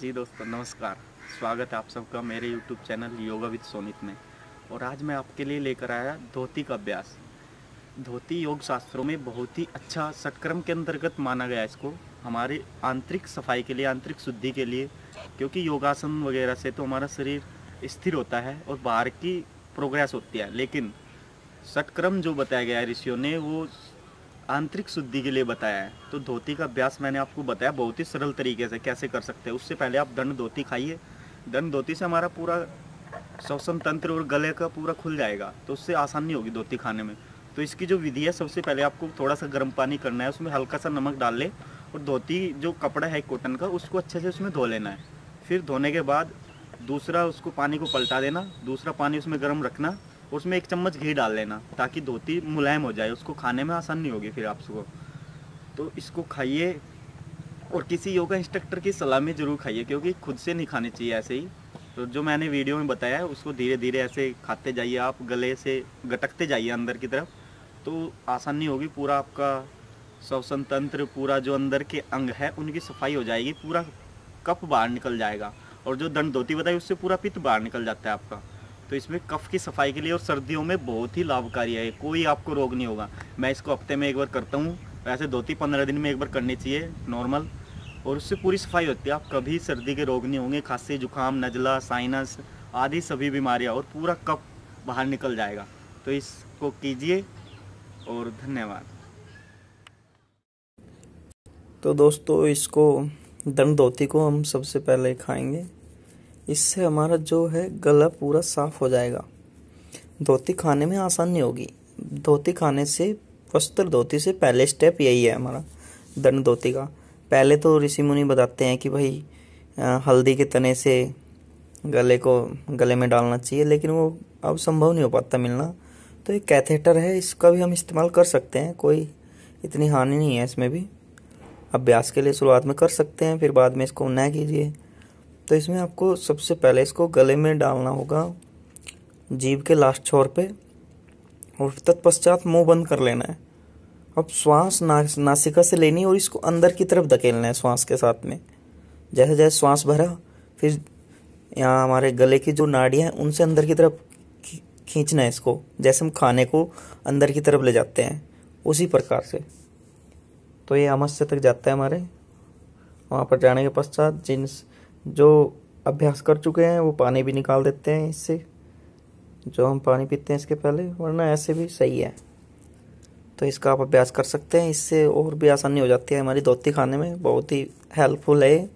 जी दोस्तों नमस्कार स्वागत है आप सबका मेरे YouTube channel Yoga with Sonit में और आज मैं आपके लिए लेकर आया धोती का अभ्यास धोती योग शास्त्रों में बहुत ही अच्छा सटक्रम के अंतर्गत माना गया इसको हमारे आंतरिक सफाई के लिए आंतरिक शुद्धि के लिए क्योंकि योगासन वगैरह से तो हमारा शरीर स्थिर होता है और बाहर की प्रोग्रेस होती है लेकिन सटक्रम जो बताया गया है ऋषियों ने वो आंतरिक शुद्धि के लिए बताया है तो धोती का अभ्यास मैंने आपको बताया बहुत ही सरल तरीके से कैसे कर सकते हैं उससे पहले आप दंड धोती खाइए दंड धोती से हमारा पूरा श्वसन तंत्र और गले का पूरा खुल जाएगा तो उससे आसानी होगी धोती खाने में तो इसकी जो विधि है सबसे पहले आपको थोड़ा सा गर्म पानी करना है उसमें हल्का सा नमक डाल ले और धोती जो कपड़ा है कॉटन का उसको अच्छे से उसमें धो लेना है फिर धोने के बाद दूसरा उसको पानी को पलटा देना दूसरा पानी उसमें गर्म रखना उसमें एक चम्मच घी डाल लेना ताकि धोती मुलायम हो जाए उसको खाने में आसानी होगी फिर आप उसको तो इसको खाइए और किसी योगा इंस्ट्रक्टर की सलाह में ज़रूर खाइए क्योंकि खुद से नहीं खानी चाहिए ऐसे ही तो जो मैंने वीडियो में बताया है उसको धीरे धीरे ऐसे खाते जाइए आप गले से गटकते जाइए अंदर की तरफ तो आसानी होगी पूरा आपका श्वसन तंत्र पूरा जो अंदर के अंग है उनकी सफाई हो जाएगी पूरा कप बाहर निकल जाएगा और जो दंड धोती बताई उससे पूरा पित्त बाहर निकल जाता है आपका तो इसमें कफ की सफाई के लिए और सर्दियों में बहुत ही लाभकारी है कोई आपको रोग नहीं होगा मैं इसको हफ्ते में एक बार करता हूँ वैसे दो तीन पंद्रह दिन में एक बार करनी चाहिए नॉर्मल और उससे पूरी सफाई होती है आप कभी सर्दी के रोग नहीं होंगे खांसी जुकाम नजला साइनस आदि सभी बीमारियाँ और पूरा कफ बाहर निकल जाएगा तो इसको कीजिए और धन्यवाद तो दोस्तों इसको दंड धोती को हम सबसे पहले खाएंगे इससे हमारा जो है गला पूरा साफ हो जाएगा धोती खाने में आसानी होगी धोती खाने से वस्त्र धोती से पहले स्टेप यही है हमारा दंड धोती का पहले तो ऋषि मुनि बताते हैं कि भाई हल्दी के तने से गले को गले में डालना चाहिए लेकिन वो अब संभव नहीं हो पाता मिलना तो एक कैथेटर है इसका भी हम इस्तेमाल कर सकते हैं कोई इतनी हानि नहीं है इसमें भी अभ्यास के लिए शुरुआत में कर सकते हैं फिर बाद में इसको न कीजिए तो इसमें आपको सबसे पहले इसको गले में डालना होगा जीव के लास्ट छोर पे और तत्पश्चात मुंह बंद कर लेना है अब श्वास ना नासिका से लेनी और इसको अंदर की तरफ धकेलना है श्वास के साथ में जैसे जैसे श्वास भरा फिर यहाँ हमारे गले की जो नाड़ियाँ हैं उनसे अंदर की तरफ खींचना है इसको जैसे हम खाने को अंदर की तरफ ले जाते हैं उसी प्रकार से तो ये अमस्य तक जाता है हमारे वहाँ पर जाने के पश्चात जिन्स जो अभ्यास कर चुके हैं वो पानी भी निकाल देते हैं इससे जो हम पानी पीते हैं इसके पहले वरना ऐसे भी सही है तो इसका आप अभ्यास कर सकते हैं इससे और भी आसानी हो जाती है हमारी धोती खाने में बहुत ही हेल्पफुल है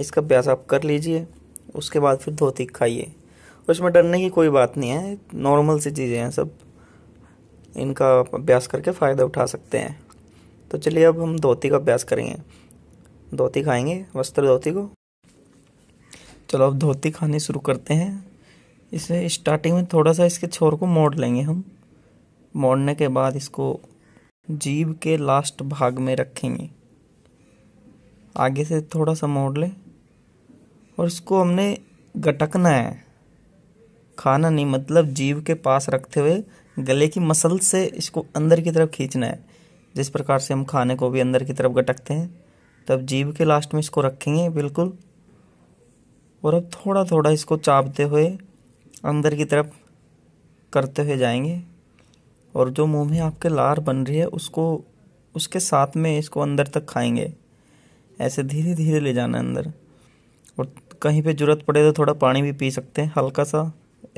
इसका अभ्यास आप कर लीजिए उसके बाद फिर धोती खाइए उसमें डरने की कोई बात नहीं है नॉर्मल सी चीज़ें हैं सब इनका अभ्यास करके फ़ायदा उठा सकते हैं तो चलिए अब हम धोती का अभ्यास करेंगे धोती खाएंगे वस्त्र धोती को चलो अब धोती खानी शुरू करते हैं इसे स्टार्टिंग में थोड़ा सा इसके छोर को मोड़ लेंगे हम मोड़ने के बाद इसको जीव के लास्ट भाग में रखेंगे आगे से थोड़ा सा मोड़ लें और इसको हमने गटकना है खाना नहीं मतलब जीव के पास रखते हुए गले की मसल से इसको अंदर की तरफ खींचना है जिस प्रकार से हम खाने को भी अंदर की तरफ गटकते हैं तब जीव के लास्ट में इसको रखेंगे बिल्कुल और अब थोड़ा थोड़ा इसको चापते हुए अंदर की तरफ करते हुए जाएंगे और जो मुंह में आपके लार बन रही है उसको उसके साथ में इसको अंदर तक खाएंगे ऐसे धीरे धीरे ले जाना अंदर और कहीं पे ज़रूरत पड़े तो थोड़ा पानी भी पी सकते हैं हल्का सा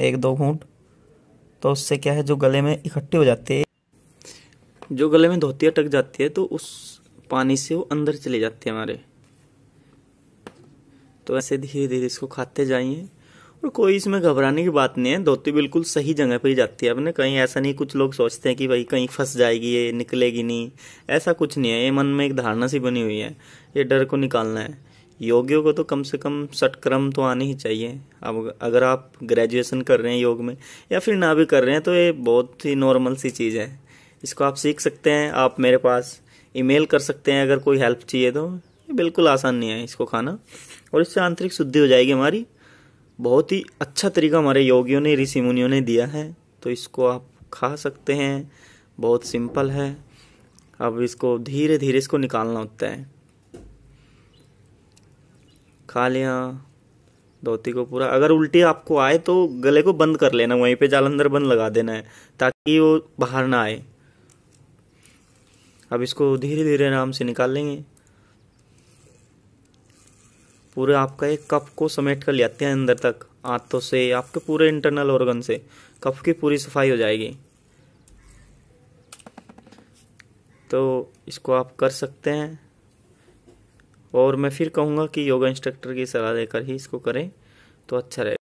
एक दो घूंट तो उससे क्या है जो गले में इकट्ठी हो जाती है जो गले में धोती अटक जाती है तो उस पानी से वो अंदर चले जाते हैं हमारे तो ऐसे धीरे धीरे इसको खाते जाइए और कोई इसमें घबराने की बात नहीं है धोती बिल्कुल सही जगह पर ही जाती है अपने कहीं ऐसा नहीं कुछ लोग सोचते हैं कि भाई कहीं फंस जाएगी ये निकलेगी नहीं ऐसा कुछ नहीं है ये मन में एक धारणा सी बनी हुई है ये डर को निकालना है योगियों को तो कम से कम सटक्रम तो आने ही चाहिए अब अगर आप ग्रेजुएशन कर रहे हैं योग में या फिर ना भी कर रहे हैं तो ये बहुत ही नॉर्मल सी चीज़ है इसको आप सीख सकते हैं आप मेरे पास ईमेल कर सकते हैं अगर कोई हेल्प चाहिए तो बिल्कुल आसान नहीं है इसको खाना और इससे आंतरिक शुद्धि हो जाएगी हमारी बहुत ही अच्छा तरीका हमारे योगियों ने ऋषि मुनियों ने दिया है तो इसको आप खा सकते हैं बहुत सिंपल है अब इसको धीरे धीरे इसको निकालना होता है खा लिया धोती को पूरा अगर उल्टी आपको आए तो गले को बंद कर लेना वहीं पे जालंधर बंद लगा देना है ताकि वो बाहर ना आए अब इसको धीरे धीरे आराम से निकाल लेंगे पूरे आपका एक कप को समेट कर ले आते हैं अंदर तक हाथों से आपके पूरे इंटरनल ऑर्गन से कप की पूरी सफाई हो जाएगी तो इसको आप कर सकते हैं और मैं फिर कहूँगा कि योगा इंस्ट्रक्टर की सलाह लेकर ही इसको करें तो अच्छा रहेगा